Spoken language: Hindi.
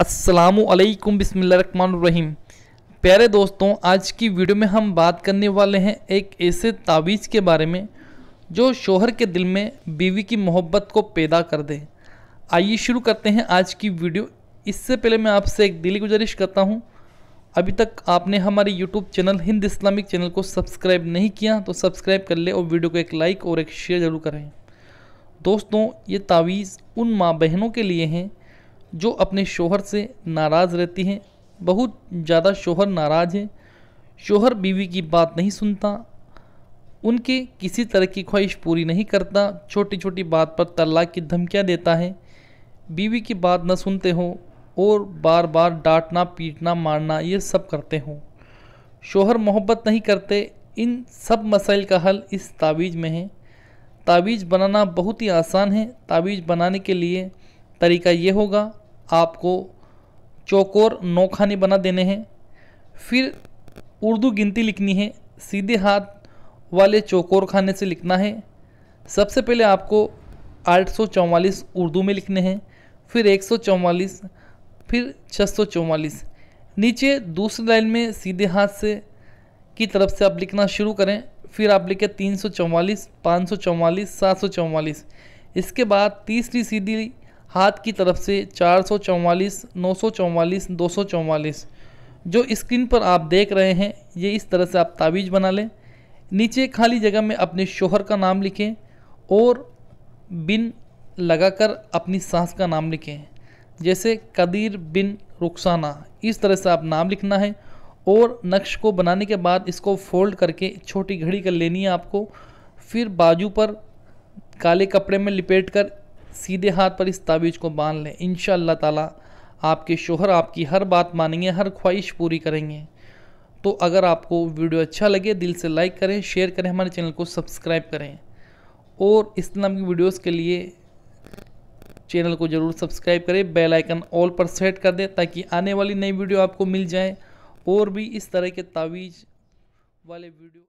अस्सलाम बिस्मिल्लाम प्यारे दोस्तों आज की वीडियो में हम बात करने वाले हैं एक ऐसे तावीज़ के बारे में जो शोहर के दिल में बीवी की मोहब्बत को पैदा कर दे आइए शुरू करते हैं आज की वीडियो इससे पहले मैं आपसे एक दिली गुजारिश करता हूँ अभी तक आपने हमारे YouTube channel Hind Islamic channel को सब्सक्राइब नहीं किया तो सब्सक्राइब कर ले और वीडियो को एक लाइक और एक शेयर ज़रूर करें दोस्तों ये तावीज़ उन माँ बहनों के लिए हैं जो अपने शोहर से नाराज़ रहती हैं बहुत ज़्यादा शोहर नाराज़ हैं शोहर बीवी की बात नहीं सुनता उनके किसी तरह की ख्वाहिश पूरी नहीं करता छोटी छोटी बात पर तलाक की धमकियाँ देता है बीवी की बात न सुनते हो और बार बार डांटना पीटना मारना ये सब करते हो शोहर मोहब्बत नहीं करते इन सब मसाइल का हल इस तावीज़ में है तावीज़ बनाना बहुत ही आसान है तावीज़ बनाने के लिए तरीका ये होगा आपको चौकोर खाने बना देने हैं फिर उर्दू गिनती लिखनी है सीधे हाथ वाले चौकोर खाने से लिखना है सबसे पहले आपको आठ सौ चौवालीस उर्दू में लिखने हैं फिर एक सौ चौवालीस फिर छः सौ चौवालीस नीचे दूसरी लाइन में सीधे हाथ से की तरफ से आप लिखना शुरू करें फिर आप लिखें तीन सौ चौवालीस पाँच सौ चौवालीस सात सौ चौवालीस इसके बाद तीसरी सीधी हाथ की तरफ से चार सौ चौवालीस नौ सौ चौवालीस दो सौ चौवालीस जो स्क्रीन पर आप देख रहे हैं ये इस तरह से आप तावीज़ बना लें नीचे खाली जगह में अपने शोहर का नाम लिखें और बिन लगाकर अपनी सांस का नाम लिखें जैसे कदीर बिन रुखसाना इस तरह से आप नाम लिखना है और नक्श को बनाने के बाद इसको फोल्ड करके छोटी घड़ी कर लेनी है आपको फिर बाजू पर काले कपड़े में लपेट कर सीधे हाथ पर इस तावीज़ को बांध लें इन ताला आपके शोहर आपकी हर बात मानेंगे हर ख्वाहिश पूरी करेंगे तो अगर आपको वीडियो अच्छा लगे दिल से लाइक करें शेयर करें हमारे चैनल को सब्सक्राइब करें और इस तरह की वीडियोस के लिए चैनल को ज़रूर सब्सक्राइब करें बेल आइकन ऑल पर सेट कर दें ताकि आने वाली नई वीडियो आपको मिल जाए और भी इस तरह के तावीज़ वाले वीडियो